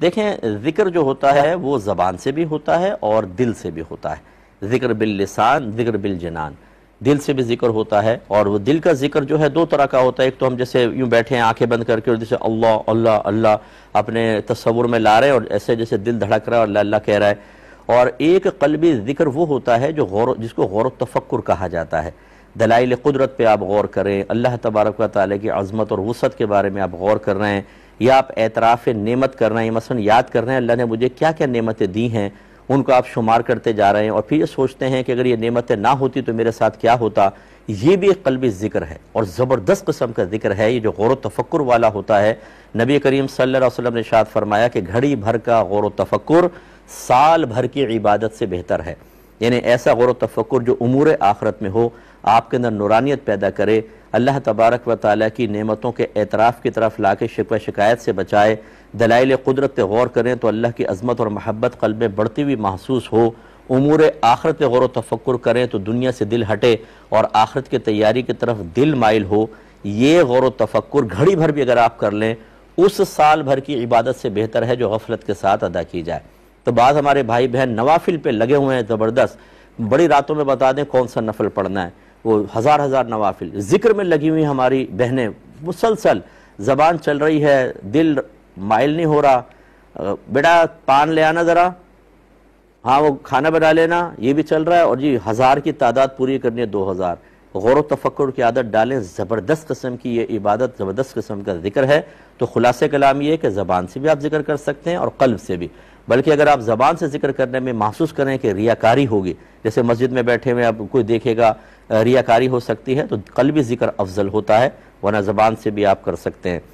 देखें ज़िक्र जो होता है वो ज़बान से भी होता है और दिल से भी होता है ज़िक्र बिल लिसान ज़िक्र बिल जनान दिल से भी जिक्र होता है और वो दिल का जिक्र जो है दो तरह का होता है एक तो हम जैसे यूं बैठे हैं आंखें बंद करके और जैसे अल्लाह अल्लाह अल्लाह अपने तस्वुर में ला रहे हैं और ऐसे जैसे दिल धड़क रहा है और अल्लाह अल्लाह कह रहा है और एक कलबी जिक्र वो होता है जो गौर जिसको गौर तफक्र कहा जाता है दलाइल कुदरत पर आप गौर करें अल्लाह तबारक ताली की अज़मत और वसत के बारे में आप गौर कर रहे हैं या आप एतराफ़ नेमत कर रहे हैं मसलन याद कर रहे हैं अल्लाह ने मुझे क्या क्या नेमतें दी हैं उनको आप शुमार करते जा रहे हैं और फिर ये सोचते हैं कि अगर ये नेमतें ना होती तो मेरे साथ क्या होता ये भी एक कलबी ज़िक्र है और ज़बरदस्त कस्म का जिक्र है ये जो गौर तफक्र वाला होता है नबी करीम सल्लल्लाहु अलैहि ने शाद फरमाया कि घड़ी भर का गौर तफक्र साल भर की इबादत से बेहतर है यानी ऐसा गौर तफक्र जो उमूर आखरत में हो आपके अंदर नुरानियत पैदा करे अल्लाह तबारक व ताली की नमतों के एतराफ़ की तरफ ला के शिकवा शिकायत से बचाए दलाइल कुदरत पर गौर करें तो अल्लाह की अजमत और महब्बत कल में बढ़ती हुई महसूस हो उमूर आखरत पर गौर तफक्र करें तो दुनिया से दिल हटे और आखरत की तैयारी की तरफ दिल माइल हो ये गौर तफक्र घड़ी भर भी अगर आप कर लें उस साल भर की इबादत से बेहतर है जो गफलत के साथ अदा की जाए तो बाद हमारे भाई बहन नवाफिल पे लगे हुए हैं ज़बरदस्त बड़ी रातों में बता दें कौन सा नफल पढ़ना है वो हज़ार हज़ार नवाफिल ज़िक्र में लगी हुई हमारी बहनें मुसलसल ज़बान चल रही है दिल माइल नहीं हो रहा बेटा पान ले आना ज़रा हाँ वो खाना बना लेना ये भी चल रहा है और जी हज़ार की तादाद पूरी करनी है दो हज़ार गौर तफक्र की आदत डालें ज़बरदस्त कस्म की ये इबादत ज़बरदस्त कस्म का जिक्र है तो खुलासे कलाम ये है कि ज़बान से भी आप जिक्र कर सकते हैं और कल्ब से भी बल्कि अगर आप ज़बान से जिक्र करने में महसूस करें कि रियाकारी होगी जैसे मस्जिद में बैठे हुए आप कोई देखेगा रियाकारी हो सकती है तो कल भी ज़िक्र अफजल होता है वरना ज़बान से भी आप कर सकते हैं